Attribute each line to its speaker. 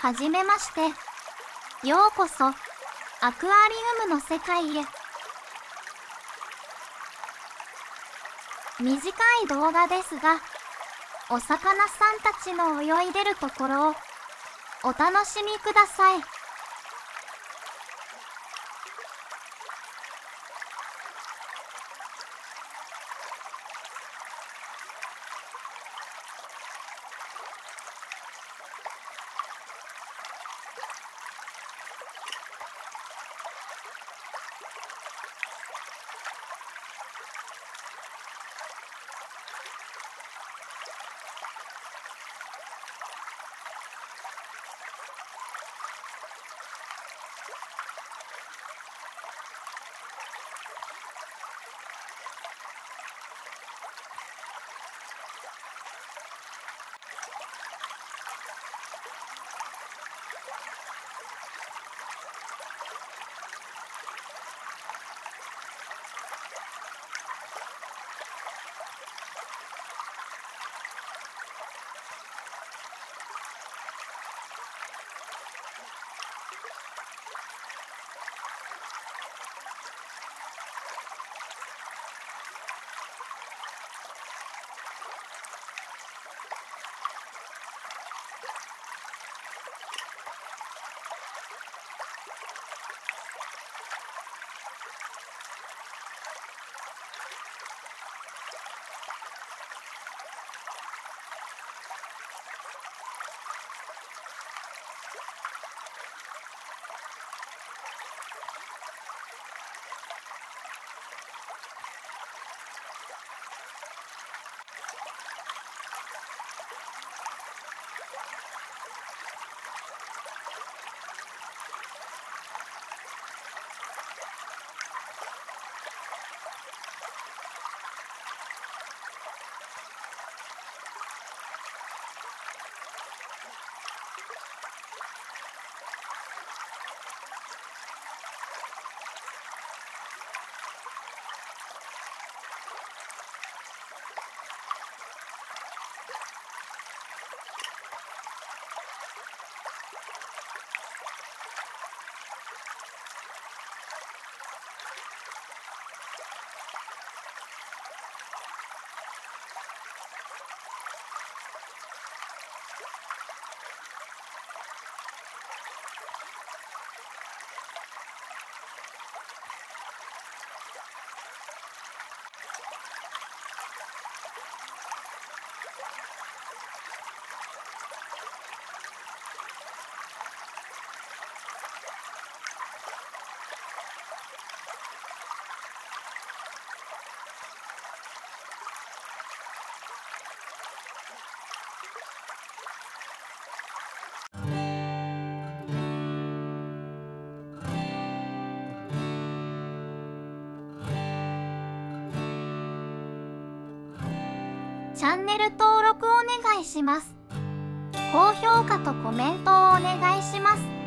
Speaker 1: はじめまして。ようこそ、アクアリウムの世界へ。短い動画ですが、お魚さんたちの泳いでるところをお楽しみください。チャンネル登録お願いします。高評価とコメントをお願いします。